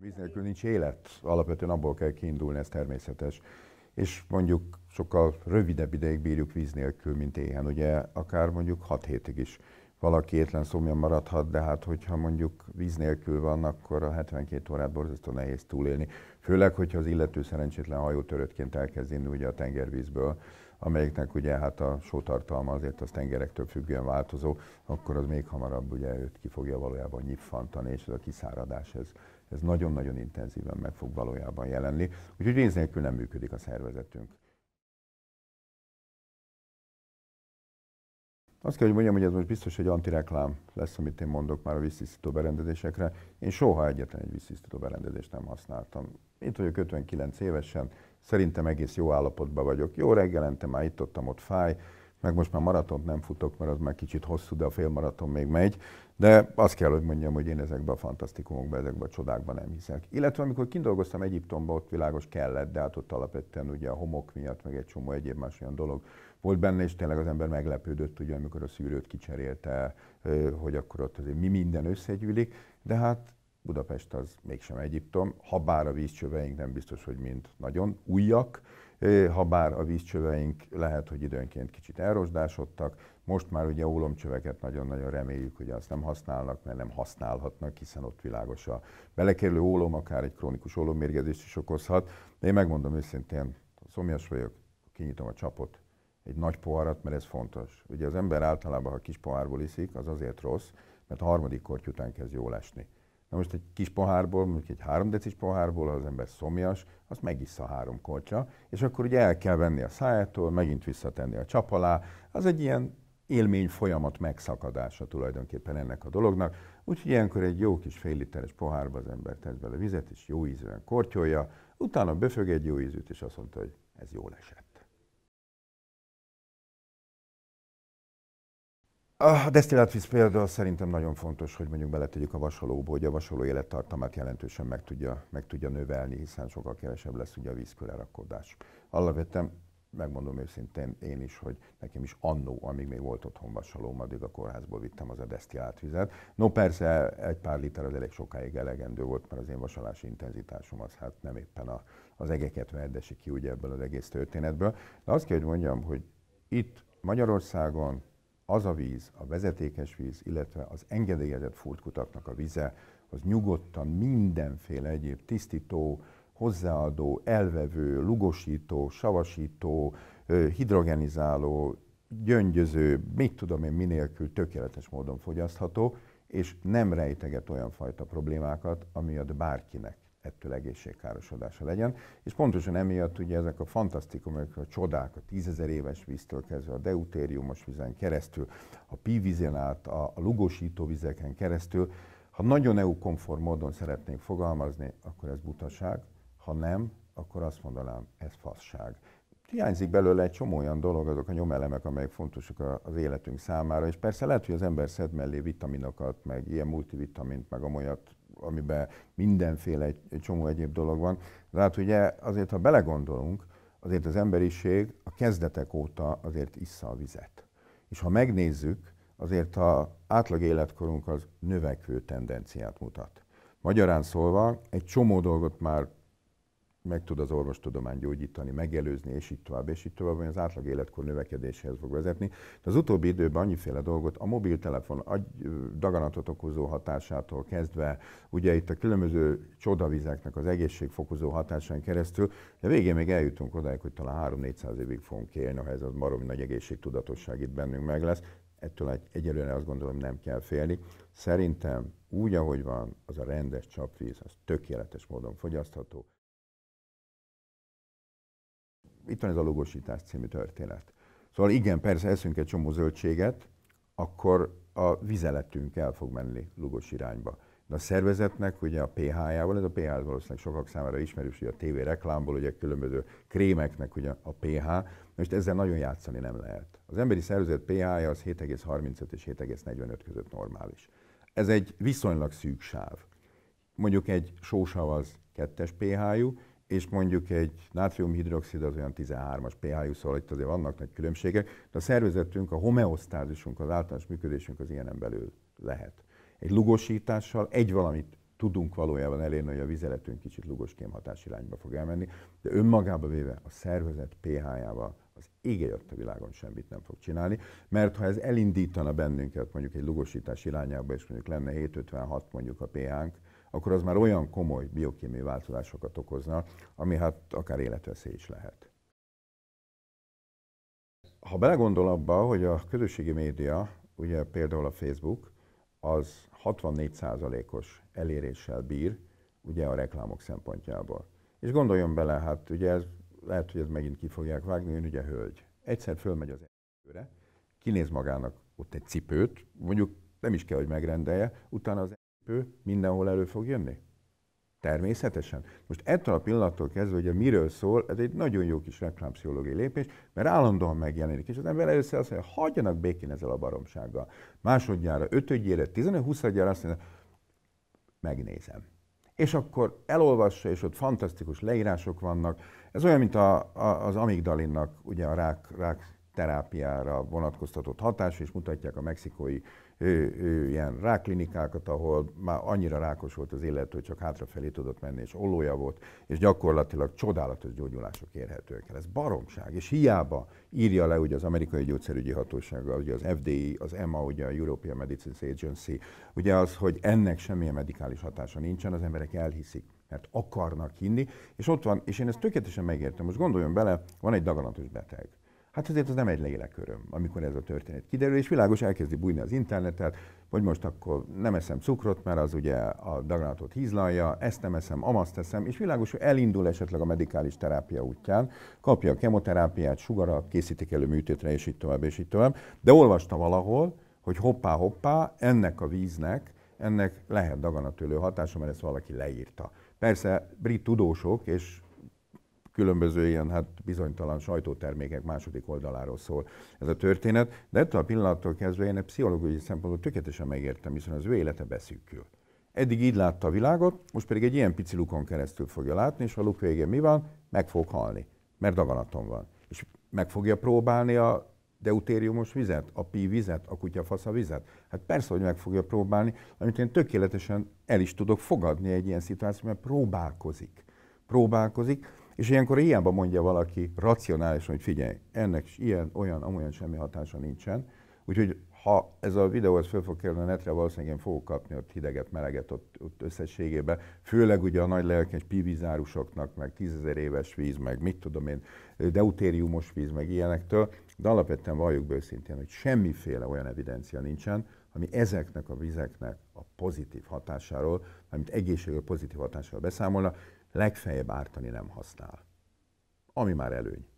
Víz nélkül nincs élet, alapvetően abból kell kiindulni, ez természetes. És mondjuk sokkal rövidebb ideig bírjuk víz nélkül, mint éhen, ugye akár mondjuk 6 hétig is. Valaki étlen szomja maradhat, de hát hogyha mondjuk víz nélkül van, akkor a 72 órát borzasztó nehéz túlélni. Főleg, hogyha az illető szerencsétlen hajótörőtként elkezd indulni ugye a tengervízből amelyiknek ugye hát a sótartalma azért az tengerektől függően változó, akkor az még hamarabb ugye őt ki fogja valójában nyiffantani, és ez a kiszáradás, ez, ez nagyon-nagyon intenzíven meg fog valójában jelenni. Úgyhogy víz nélkül nem működik a szervezetünk. Azt kell, hogy mondjam, hogy ez most biztos, hogy antireklám lesz, amit én mondok már a víztisztító berendezésekre. Én soha egyetlen egy víztisztító berendezést nem használtam. Itt vagyok 59 évesen, szerintem egész jó állapotban vagyok. Jó reggelente már itt ottam, ott fáj, meg most már maratont nem futok, mert az már kicsit hosszú, de a félmaraton még megy. De azt kell, hogy mondjam, hogy én ezekben a fantasztikumokban, ezekben a csodákban nem hiszek. Illetve amikor kindolgoztam Egyiptomba, ott világos kellett, de hát ott alapvetően ugye a homok miatt, meg egy csomó egyéb más olyan dolog volt benne, és tényleg az ember meglepődött, ugye, amikor a szűrőt kicserélte, hogy akkor ott azért mi minden összegyűlik, de hát Budapest az mégsem Egyiptom, ha bár a vízcsöveink nem biztos, hogy mind nagyon újak, eh, ha bár a vízcsöveink lehet, hogy időnként kicsit elrosdásodtak, most már ugye ólomcsöveket nagyon-nagyon reméljük, hogy azt nem használnak, mert nem használhatnak, hiszen ott világos a belekerülő ólom, akár egy krónikus ólommérgezést is okozhat. De én megmondom őszintén, szomjas vagyok, kinyitom a csapot, egy nagy poharat, mert ez fontos. Ugye az ember általában, ha kis pohárból iszik, az azért rossz, mert a harmadik korty után kezd jól esni. Na most egy kis pohárból, mondjuk egy három decis pohárból, az ember szomjas, azt megissza három kortyra, és akkor ugye el kell venni a szájától, megint visszatenni a csap alá. Az egy ilyen élmény folyamat megszakadása tulajdonképpen ennek a dolognak. Úgyhogy ilyenkor egy jó kis fél literes pohárba az ember tesz bele vizet, és jó ízűen kortyolja, utána befög egy jó ízűt, és azt mondta, hogy ez jól esett. A desztillált víz például szerintem nagyon fontos, hogy mondjuk beletegyük a vasalóba, hogy a vasaló élettartamát jelentősen meg tudja, meg tudja növelni, hiszen sokkal kevesebb lesz ugye a vízkörelrakódás. Alapvetően megmondom őszintén én is, hogy nekem is annó, amíg még volt otthon vasalóm, addig a kórházból vittem az a desztillált vizet. No persze egy pár liter az elég sokáig elegendő volt, mert az én vasalási intenzitásom az hát nem éppen a, az egeket verdesi ki ugye ebből az egész történetből. De azt kell, hogy mondjam, hogy itt Magyarországon az a víz, a vezetékes víz, illetve az engedélyezett furtkutaknak a vize, az nyugodtan mindenféle egyéb tisztító, hozzáadó, elvevő, lugosító, savasító, hidrogenizáló, gyöngyöző, mit tudom én, minélkül tökéletes módon fogyasztható, és nem rejteget olyan fajta problémákat, ami ad bárkinek ettől egészségkárosodása legyen. És pontosan emiatt ugye ezek a fantasztikumok, a csodák, a tízezer éves víztől kezdve a deutériumos vizen keresztül, a pívizén át, a, a lugosító vizeken keresztül, ha nagyon EU-konform módon szeretnénk fogalmazni, akkor ez butaság, ha nem, akkor azt mondanám, ez fasság. Hiányzik belőle egy csomó olyan dolog, azok a nyomelemek, amelyek fontosak az életünk számára, és persze lehet, hogy az ember szed mellé vitaminokat, meg ilyen multivitamint, meg amolyat amiben mindenféle egy, egy csomó egyéb dolog van. De hát ugye azért, ha belegondolunk, azért az emberiség a kezdetek óta azért issza a vizet. És ha megnézzük, azért a átlag életkorunk az növekvő tendenciát mutat. Magyarán szólva, egy csomó dolgot már meg tud az orvostudomány gyógyítani, megelőzni, és így tovább, és így tovább, ami az átlag életkor növekedéséhez fog vezetni. De az utóbbi időben annyiféle dolgot, a mobiltelefon agy daganatot okozó hatásától kezdve, ugye itt a különböző csodavizeknek az egészségfokozó hatásán keresztül, de végén még eljutunk oda, hogy talán 3-400 évig fogunk élni, ha ez az baromi nagy egészségtudatosság itt bennünk meg lesz. Ettől egy, egyelőre azt gondolom nem kell félni. Szerintem úgy, ahogy van, az a rendes csapvíz, az tökéletes módon fogyasztható itt van ez a logosítás című történet. Szóval igen, persze eszünk egy csomó zöldséget, akkor a vizeletünk el fog menni lugos irányba. De a szervezetnek ugye a pH-jával, ez a pH valószínűleg sokak számára ismerős, ugye a TV reklámból, ugye különböző krémeknek ugye a pH, most ezzel nagyon játszani nem lehet. Az emberi szervezet pH-ja az 7,35 és 7,45 között normális. Ez egy viszonylag szűk sáv. Mondjuk egy sósav az kettes pH-jú, és mondjuk egy nátriumhidroxid az olyan 13-as pH-jú, szóval itt azért vannak nagy különbségek, de a szervezetünk, a homeosztázisunk, az általános működésünk az ilyenen belül lehet. Egy lugosítással egy valamit tudunk valójában elérni, hogy a vizeletünk kicsit lugos kémhatás irányba fog elmenni, de önmagába véve a szervezet pH-jával az ég a világon semmit nem fog csinálni, mert ha ez elindítana bennünket mondjuk egy lugosítás irányába, és mondjuk lenne 756 mondjuk a pH-nk, akkor az már olyan komoly biokémiai változásokat okozna, ami hát akár életveszély is lehet. Ha belegondol abba, hogy a közösségi média, ugye például a Facebook, az 64%-os eléréssel bír, ugye a reklámok szempontjából. És gondoljon bele, hát ugye ez, lehet, hogy ez megint ki fogják vágni, ön ugye hölgy. Egyszer fölmegy az elsőre, kinéz magának ott egy cipőt, mondjuk nem is kell, hogy megrendelje, utána az cipő mindenhol elő fog jönni? Természetesen. Most ettől a pillanattól kezdve, hogy a miről szól, ez egy nagyon jó kis reklámpszichológiai lépés, mert állandóan megjelenik, és az ember először azt mondja, hagyjanak békén ezzel a baromsággal. Másodjára, ötödjére, tizenegy, huszadjára azt mondja, megnézem. És akkor elolvassa, és ott fantasztikus leírások vannak. Ez olyan, mint a, a, az amigdalinnak, ugye a rák, rák terápiára vonatkoztatott hatás, és mutatják a mexikói ő, ő, ilyen ráklinikákat, ahol már annyira rákos volt az élet, hogy csak hátrafelé tudott menni, és ollója volt, és gyakorlatilag csodálatos gyógyulások érhetők el. Ez baromság, és hiába írja le ugye az amerikai gyógyszerügyi hatósága, ugye az FDI, az EMA, ugye a European Medicines Agency, ugye az, hogy ennek semmilyen medikális hatása nincsen, az emberek elhiszik mert akarnak hinni, és ott van, és én ezt tökéletesen megértem. Most gondoljon bele, van egy daganatos beteg Hát azért az nem egy léleköröm, amikor ez a történet kiderül, és világos elkezdi bújni az internetet, hogy most akkor nem eszem cukrot, mert az ugye a daganatot hízlalja, ezt nem eszem, amazt eszem, és világos, hogy elindul esetleg a medikális terápia útján, kapja a kemoterápiát, sugarat, készítik elő műtétre, és így tovább, és így tovább. De olvasta valahol, hogy hoppá-hoppá, ennek a víznek, ennek lehet daganatölő hatása, mert ezt valaki leírta. Persze brit tudósok és különböző ilyen hát bizonytalan sajtótermékek második oldaláról szól ez a történet, de ettől a pillanattól kezdve én egy pszichológiai szempontból tökéletesen megértem, hiszen az ő élete beszűkül. Eddig így látta a világot, most pedig egy ilyen pici lukon keresztül fogja látni, és a luk végén mi van? Meg fog halni, mert daganaton van. És meg fogja próbálni a deutériumos vizet, a pi vizet, a kutyafasz a vizet? Hát persze, hogy meg fogja próbálni, amit én tökéletesen el is tudok fogadni egy ilyen szituációban, mert próbálkozik. Próbálkozik, és ilyenkor hiába mondja valaki racionálisan, hogy figyelj, ennek is ilyen, olyan, amolyan semmi hatása nincsen. Úgyhogy ha ez a videó ez föl fog kerülni a netre, valószínűleg én fogok kapni ott hideget, meleget ott, ott összességében. Főleg ugye a nagy lelkes pivizárusoknak, meg tízezer éves víz, meg mit tudom én, deutériumos víz, meg ilyenektől. De alapvetően valljuk be őszintén, hogy semmiféle olyan evidencia nincsen, ami ezeknek a vizeknek a pozitív hatásáról, amit egészségről pozitív hatásáról beszámolna, legfeljebb ártani nem használ. Ami már előny.